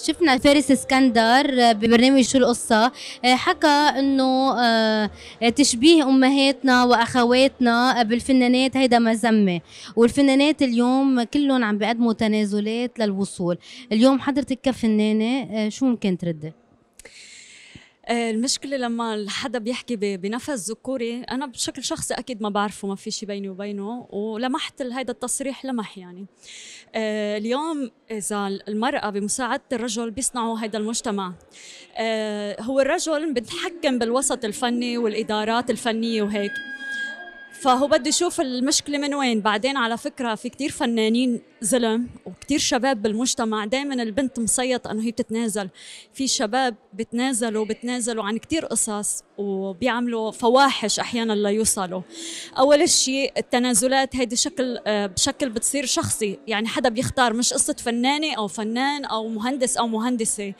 شفنا فارس اسكندر ببرنامج شو القصة آه، حكى انه آه، تشبيه امهاتنا واخواتنا بالفنانات هيدا مزمة والفنانات اليوم كلهم عم بيقدموا تنازلات للوصول اليوم حضرتك كفنانة آه، شو ممكن تردي؟ آه، المشكله لما حدا بيحكي بنفس ذكوري انا بشكل شخصي اكيد ما بعرفه ما في شيء بيني وبينه ولمحت هذا التصريح لمح يعني آه، اليوم اذا المراه بمساعده الرجل بيصنعوا هذا المجتمع آه، هو الرجل بيتحكم بالوسط الفني والادارات الفنيه وهيك فهو بده يشوف المشكله من وين بعدين على فكره في كتير فنانين زلم وكتير شباب بالمجتمع دائما البنت مسيط انه هي بتتنازل في شباب بتنازلوا بتنازلوا عن كتير قصص وبيعملوا فواحش احيانا ليوصلوا اول شيء التنازلات هيدي شكل بشكل بتصير شخصي يعني حدا بيختار مش قصه فنانه او فنان او مهندس او مهندسه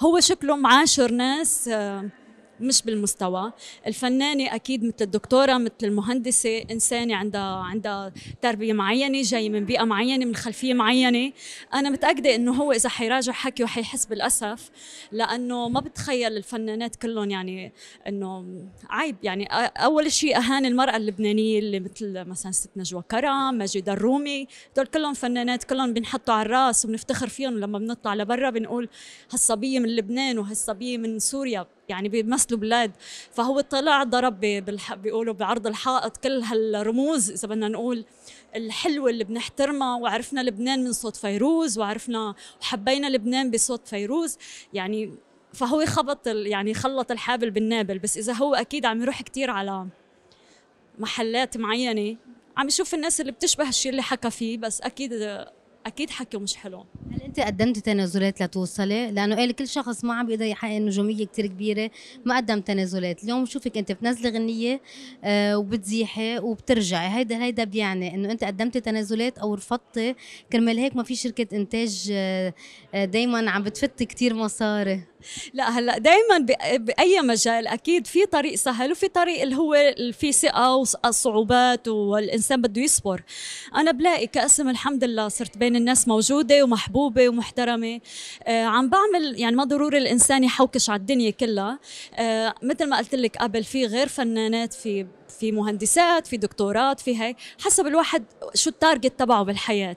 هو شكله معاشر ناس مش بالمستوى الفنانة أكيد مثل الدكتورة مثل المهندسة إنسانة عندها عندها تربية معينة جاية من بيئة معينة من خلفية معينة أنا متأكدة إنه هو إذا حيراجع حكي وحيحس بالأسف لأنه ما بتخيل الفنانات كلهم يعني إنه عيب يعني أول شيء أهان المرأة اللبنانية اللي مثل مثلا ست نجوى كرم ماجدة الرومي دول كلهم فنانات كلهم بنحطوا على الراس وبنفتخر فيهم لما بنطلع لبرا بنقول هالصبية من لبنان وهالصبية من سوريا يعني بيمثلوا بلاد فهو طلع ضرب بيقولوا بعرض الحائط كل هالرموز اذا بدنا نقول الحلوه اللي بنحترمها وعرفنا لبنان من صوت فيروز وعرفنا وحبينا لبنان بصوت فيروز يعني فهو خبط يعني خلط الحابل بالنابل بس اذا هو اكيد عم يروح كثير على محلات معينه عم يشوف الناس اللي بتشبه الشيء اللي حكى فيه بس اكيد اكيد حكيه مش حلو انت قدمتي تنازلات لتوصلي لانه قال كل شخص ما عم بيقدر يحقق نجوميه كثير كبيره ما قدم تنازلات اليوم بشوفك انت بتنزلي غنيه آه، وبتزيحي وبترجعي هيدا هيدا بيعني انه انت قدمتي تنازلات او رفضتي كرمال هيك ما في شركه انتاج آه، آه، دائما عم بتفت كثير مصاري لا هلا دائما باي مجال اكيد في طريق سهل وفي طريق اللي هو في ثقه وصعوبات والانسان بده يصبر انا بلاقي كاسم الحمد لله صرت بين الناس موجوده ومحبوبه ومحترمه آه عم بعمل يعني ما ضروري الانسان يحوكش على الدنيا كلها آه مثل ما قلت لك قبل في غير فنانات في في مهندسات في دكتورات في هاي حسب الواحد شو التارجت تبعه بالحياة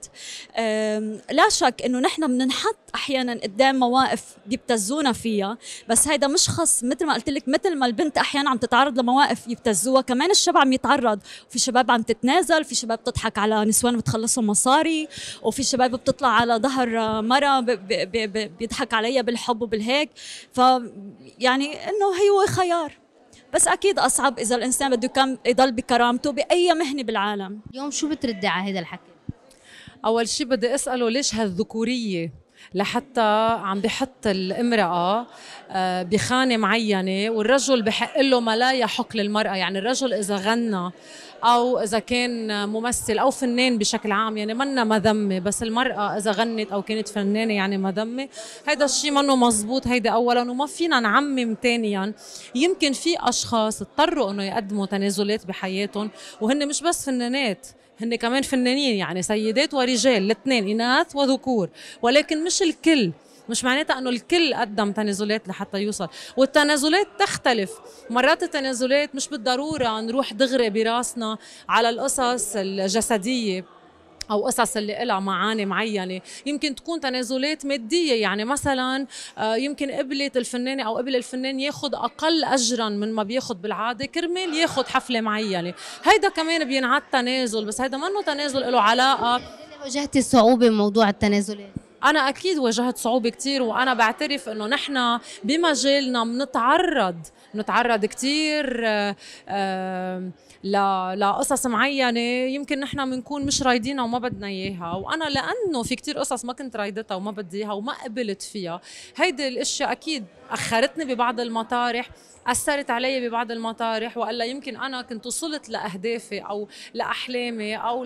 لا شك انه نحن بننحط احيانا قدام مواقف بيبتزونا فيها بس هيدا مش خص مثل ما قلت لك مثل ما البنت احيانا عم تتعرض لمواقف يبتزوها كمان الشباب عم يتعرض في شباب عم تتنازل في شباب بتضحك على نسوان بتخلصهم مصاري وفي شباب بتطلع على ظهر مرة بيضحك عليها بالحب وبالهيك ف يعني انه هو خيار بس اكيد اصعب اذا الانسان بده كم يضل بكرامته باي مهنه بالعالم اليوم شو بتردي على هذا الحكي اول شيء بدي اساله ليش هالذكوريه لحتى عم بحط الامرأة آه، بخانة معينة والرجل بحق له ما لا يحق للمرأة يعني الرجل إذا غنى أو إذا كان ممثل أو فنان بشكل عام يعني منا مذمة بس المرأة إذا غنت أو كانت فنانة يعني مذمة هذا الشيء منه مزبوط هيدا أولا وما فينا نعمم ثانيا يمكن في أشخاص اضطروا إنه يقدموا تنازلات بحياتهم وهن مش بس فنانات هن كمان فنانين يعني سيدات ورجال الاثنين اناث وذكور ولكن مش الكل مش معناتها انه الكل قدم تنازلات لحتى يوصل والتنازلات تختلف مرات التنازلات مش بالضروره نروح دغري براسنا على القصص الجسديه او قصص اللي لها معاني معينه يمكن تكون تنازلات ماديه يعني مثلا آه، يمكن قبلت الفنانه او قبل الفنان ياخذ اقل اجرا من ما بياخذ بالعاده كرمال ياخذ حفله معينه هيدا كمان بينعد تنازل بس هيدا منه تنازل له علاقه واجهتي صعوبه بموضوع التنازلات انا اكيد واجهت صعوبه كثير وانا بعترف انه نحن بمجالنا بنتعرض بنتعرض كثير آه، آه، لقصص معينه يمكن نحن بنكون مش رايدينها وما بدنا اياها وانا لانه في كثير قصص ما كنت رايدتها وما بدي اياها وما قبلت فيها هيدي الاشياء اكيد اخرتني ببعض المطارح اثرت علي ببعض المطارح والا يمكن انا كنت وصلت لاهدافي او لاحلامي او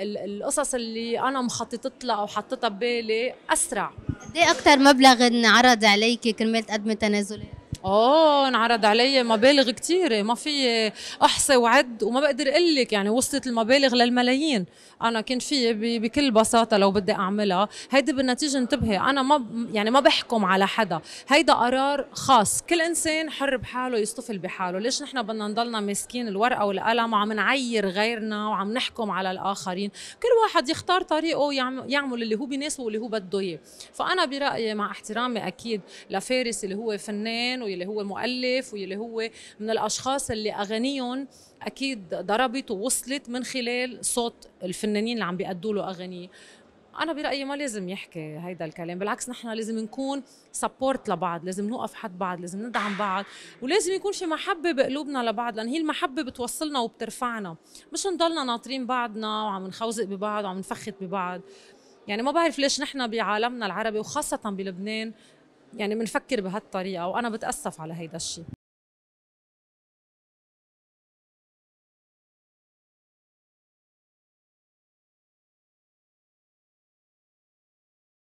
للقصص اللي انا مخططت لها او حطيتها ببالي اسرع قد ايه اكثر مبلغ انعرض عليك كرمال تقدمي تنازلات اوه انعرض علي مبالغ كثيرة ما في احصي وعد وما بقدر اقول لك يعني وصلت المبالغ للملايين انا كان في بكل بساطة لو بدي اعملها هيدي بالنتيجة انتبهي انا ما يعني ما بحكم على حدا هيدا قرار خاص كل انسان حر بحاله يصطفل بحاله ليش نحن بدنا نضلنا ماسكين الورقة والقلم وعم نعير غيرنا وعم نحكم على الاخرين كل واحد يختار طريقه يعمل اللي هو بيناسبه واللي هو بده اياه فانا برايي مع احترامي اكيد لفارس اللي هو فنان وي يلي هو مؤلف ويلي هو من الاشخاص اللي اغانيهم اكيد ضربت ووصلت من خلال صوت الفنانين اللي عم بيأدوا له اغاني انا برايي ما لازم يحكي هيدا الكلام بالعكس نحن لازم نكون سبورت لبعض لازم نوقف حد بعض لازم ندعم بعض ولازم يكون في محبه بقلوبنا لبعض لان هي المحبه بتوصلنا وبترفعنا مش نضلنا ناطرين بعضنا وعم نخوزق ببعض وعم نفخت ببعض يعني ما بعرف ليش نحن بعالمنا العربي وخاصة بلبنان يعني بنفكر بهالطريقه وانا بتاسف على هيدا الشيء